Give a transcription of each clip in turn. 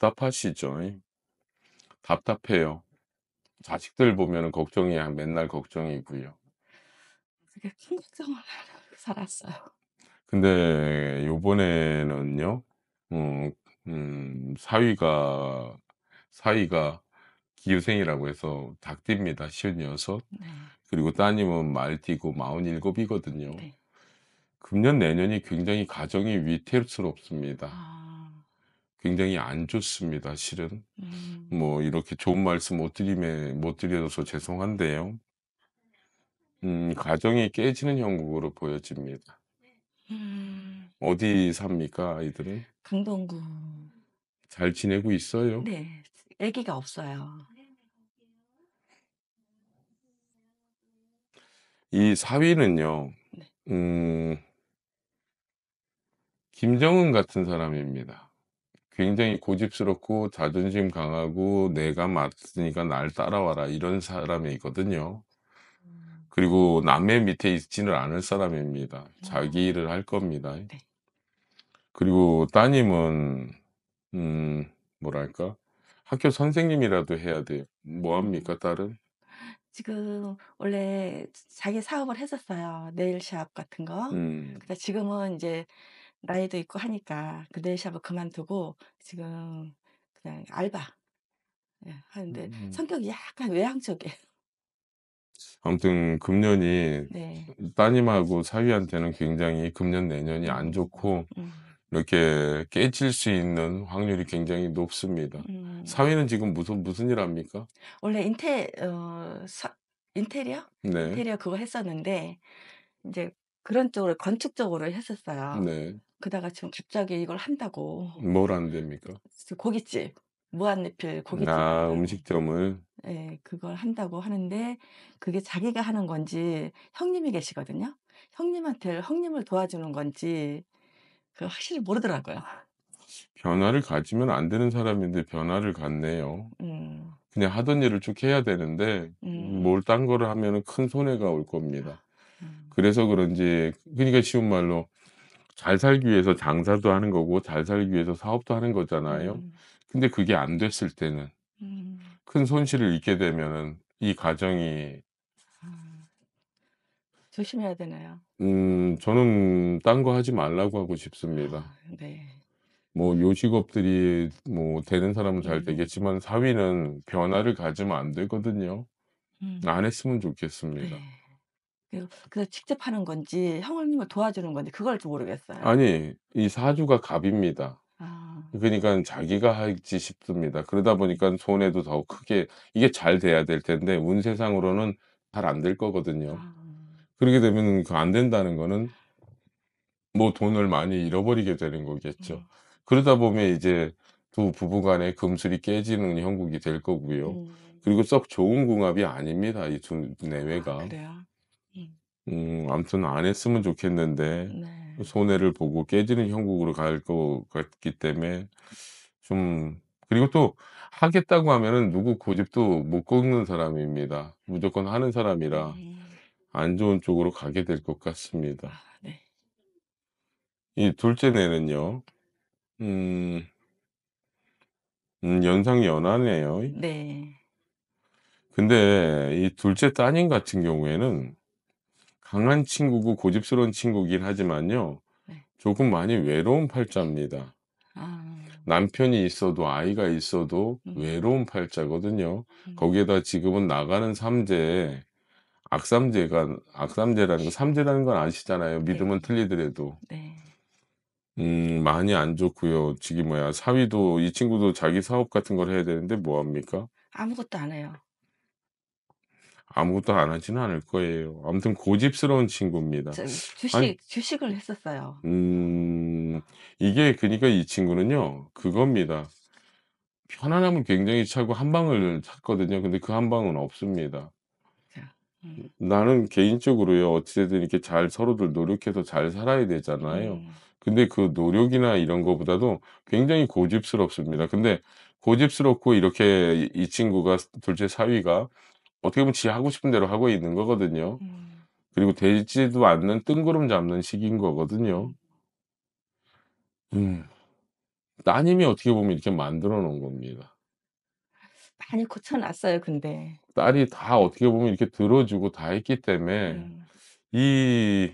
답답하시죠? 답답해요. 자식들 보면 걱정이야. 맨날 걱정이고요. 되게 큰 걱정을 하고 살았어요. 근데 요번에는요. 어, 음, 사위가 사위가 기우생이라고 해서 닭띠입니다. 56. 네. 그리고 따님은 말띠고 47이거든요. 네. 금년 내년이 굉장히 가정이 위태롭습니다. 아. 굉장히 안 좋습니다, 실은. 음. 뭐, 이렇게 좋은 말씀 못드리면못 드려서 죄송한데요. 음, 가정이 깨지는 형국으로 보여집니다. 음. 어디 삽니까, 아이들이 강동구. 잘 지내고 있어요? 네. 아기가 없어요. 이 사위는요, 네. 음, 김정은 같은 사람입니다. 굉장히 고집스럽고 자존심 강하고 내가 맞으니까 날 따라와라 이런 사람이거든요. 있 음. 그리고 남의 밑에 있지는 않을 사람입니다. 자기 음. 일을 할 겁니다. 네. 그리고 따님은 음 뭐랄까 학교 선생님이라도 해야 돼요. 뭐 합니까 음. 딸은? 지금 원래 자기 사업을 했었어요. 네일 샵 같은 거. 음. 근데 지금은 이제 나이도 있고 하니까 그 네일샵을 그만두고 지금 그냥 알바 예, 하는데 음. 성격이 약간 외향적이에요. 아무튼 금년이 네. 따님하고 사위한테는 굉장히 금년 내년이 안 좋고 음. 이렇게 깨질 수 있는 확률이 굉장히 높습니다. 음. 사위는 지금 무슨 무슨 일 합니까? 원래 인테 어 사, 인테리어 네. 인테리어 그거 했었는데 이제 그런 쪽으로 건축 적으로 했었어요. 네. 그다가 지금 갑자기 이걸 한다고. 뭘 안 됩니까? 고깃집. 무한리필 고깃집. 아, 음식점을. 네, 그걸 한다고 하는데 그게 자기가 하는 건지 형님이 계시거든요. 형님한테 형님을 도와주는 건지 그 확실히 모르더라고요. 변화를 가지면 안 되는 사람인데 변화를 갖네요. 음. 그냥 하던 일을 쭉 해야 되는데 음. 뭘딴 거를 하면 큰 손해가 올 겁니다. 음. 그래서 그런지 그러니까 쉬운 말로 잘 살기 위해서 장사도 하는 거고 잘 살기 위해서 사업도 하는 거잖아요. 음. 근데 그게 안 됐을 때는 음. 큰 손실을 입게 되면은 이 가정이 아. 조심해야 되나요? 음, 저는 딴 거 하지 말라고 하고 싶습니다. 아, 네. 뭐 요식업들이 뭐 되는 사람은 잘 음. 되겠지만 사위는 변화를 음. 가지면 안 되거든요. 음. 안 했으면 좋겠습니다. 네. 그래서, 직접 하는 건지 형님을 도와주는 건지 그걸 좀 모르겠어요. 아니, 이 사주가 갑입니다. 아, 그러니까 자기가 할지 싶습니다. 그러다 보니까 손해도 더 크게 이게 잘 돼야 될 텐데 운 세상으로는 잘 안 될 거거든요. 아, 그렇게 되면 그안 된다는 거는 뭐 돈을 많이 잃어버리게 되는 거겠죠. 음, 그러다 보면 이제 두 부부간의 금슬이 깨지는 형국이 될 거고요. 음. 그리고 썩 좋은 궁합이 아닙니다. 이두 아, 내외가. 그래요? 음 아무튼 안 했으면 좋겠는데 네. 손해를 보고 깨지는 형국으로 갈 것 같기 때문에 좀 그리고 또 하겠다고 하면은 누구 고집도 못 꺾는 사람입니다. 무조건 하는 사람이라 네. 안 좋은 쪽으로 가게 될 것 같습니다. 아, 네. 이 둘째 내는요. 음, 음 연상 연하네요. 네. 근데 이 둘째 따님 같은 경우에는 강한 친구고 고집스러운 친구긴 하지만요. 네. 조금 많이 외로운 팔자입니다. 아. 남편이 있어도 아이가 있어도 음. 외로운 팔자거든요. 음. 거기에다 지금은 나가는 삼재, 악삼재가 악삼재라는 거, 삼재라는 건 아시잖아요. 네. 믿음은 네. 틀리더라도. 네. 음, 많이 안 좋고요. 지금 뭐야 사위도 이 친구도 자기 사업 같은 걸 해야 되는데 뭐 합니까? 아무것도 안 해요. 아무것도 안 하지는 않을 거예요. 아무튼 고집스러운 친구입니다. 주식 아니, 주식을 했었어요. 음 이게 그러니까 이 친구는요 그겁니다. 편안함을 굉장히 차고 한 방을 찾거든요. 근데 그 한 방은 없습니다. 음. 나는 개인적으로요 어찌됐든 이렇게 잘 서로들 노력해서 잘 살아야 되잖아요. 음. 근데 그 노력이나 이런 거보다도 굉장히 고집스럽습니다. 근데 고집스럽고 이렇게 이 친구가 둘째 사위가 어떻게 보면 지 하고 싶은 대로 하고 있는 거거든요. 음. 그리고 되지도 않는 뜬구름 잡는 식인 거거든요. 음. 음. 따님이 어떻게 보면 이렇게 만들어 놓은 겁니다. 많이 고쳐놨어요, 근데. 딸이 다 어떻게 보면 이렇게 들어주고 다 했기 때문에 음. 이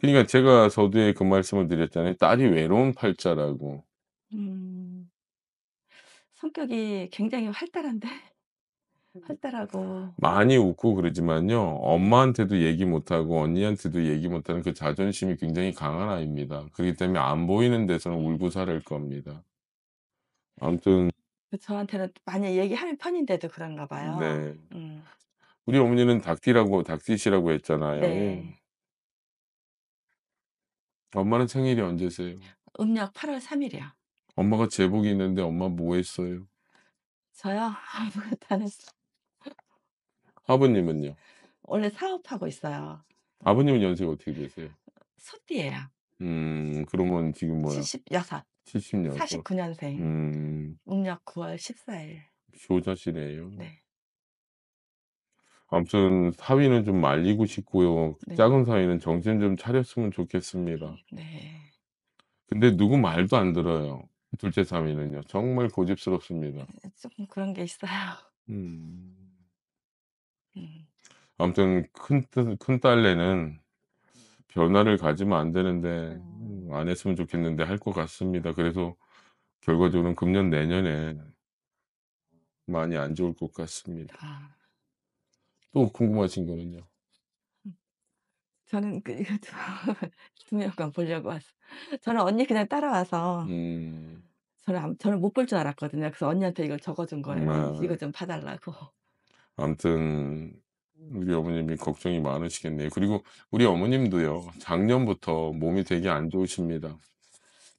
그러니까 제가 서두에 그 말씀을 드렸잖아요. 딸이 외로운 팔자라고. 음. 성격이 굉장히 활달한데. 활달라고 음. 많이 웃고 그러지만요 엄마한테도 얘기 못하고 언니한테도 얘기 못하는 그 자존심이 굉장히 강한 아이입니다 그렇기 때문에 안 보이는 데서는 울고 살을 겁니다 아무튼 그 저한테는 많이 얘기하는 편인데도 그런가 봐요. 네 음. 우리 어머니는 닥디라고 닥디시라고 했잖아요 네. 엄마는 생일이 언제세요? 음력 8월 3일이요. 엄마가 제복이 있는데 엄마 뭐 했어요? 저요? 아무것도 안 했어요. 아버님은요? 원래 사업하고 있어요. 아버님은 연세가 어떻게 되세요? 소띠예요. 음, 그러면 지금 뭐야? 76, 70년. 49년생. 음, 음력 9월 14일. 효자시네요. 네. 아무튼 사위는 좀 말리고 싶고요. 네. 작은 사위는 정신 좀 차렸으면 좋겠습니다. 네. 근데 누구 말도 안 들어요. 둘째 사위는요. 정말 고집스럽습니다. 조금 네, 그런 게 있어요. 음. 음. 아무튼 큰, 큰 딸내는 변화를 네. 가지면 안 되는데, 어. 음, 안 했으면 좋겠는데 할 것 같습니다. 그래서 결과적으로는 금년 내년에 많이 안 좋을 것 같습니다. 아, 또 궁금하신 거는요? 음. 저는 그, 이거 두 명만 보려고 왔어. 저는 언니 그냥 따라와서 음, 저는 저는 못 볼 줄 알았거든요. 그래서 언니한테 이걸 적어준 거예요. 언 이거 좀 봐달라고. 아무튼 우리 어머님이 걱정이 많으시겠네요. 그리고 우리 어머님도요. 작년부터 몸이 되게 안 좋으십니다.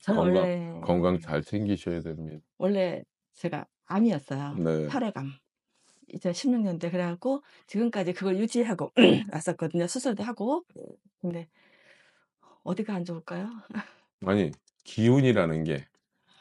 저 건강 원래 건강 잘 챙기셔야 됩니다. 원래 제가 암이었어요. 네. 혈액암. 2016년대 그래갖고 지금까지 그걸 유지하고 왔었거든요. 수술도 하고. 근데 어디가 안 좋을까요? 아니 기운이라는 게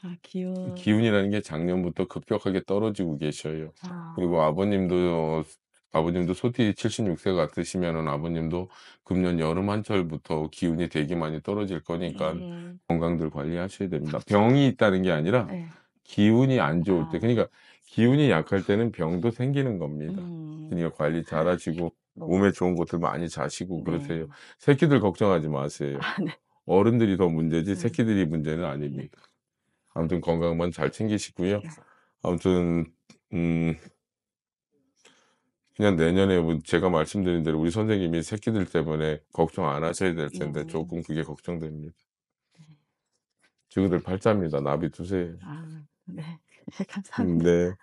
아, 기운. 기운이라는 게 작년부터 급격하게 떨어지고 계셔요. 아. 그리고 아버님도 아버님도 소띠 76세 같으시면은 아버님도 금년 여름 한철부터 기운이 되게 많이 떨어질 거니까 음. 건강들 관리하셔야 됩니다. 병이 있다는 게 아니라 네. 기운이 안 좋을 아. 때, 그러니까 기운이 약할 때는 병도 생기는 겁니다. 음. 그러니까 관리 잘하시고 몸에 좋은 것들 많이 자시고 네. 그러세요. 네. 새끼들 걱정하지 마세요. 아, 네. 어른들이 더 문제지 네. 새끼들이 문제는 아닙니다. 아무튼 건강만 잘 챙기시고요. 네. 아무튼 음 그냥 내년에 뭐 제가 말씀드린 대로 우리 선생님이 새끼들 때문에 걱정 안 하셔야 될 네. 텐데 네. 조금 그게 걱정됩니다. 네. 지구들 팔자입니다. 나비 두세 아, 네. 음, 감사합니다. 네.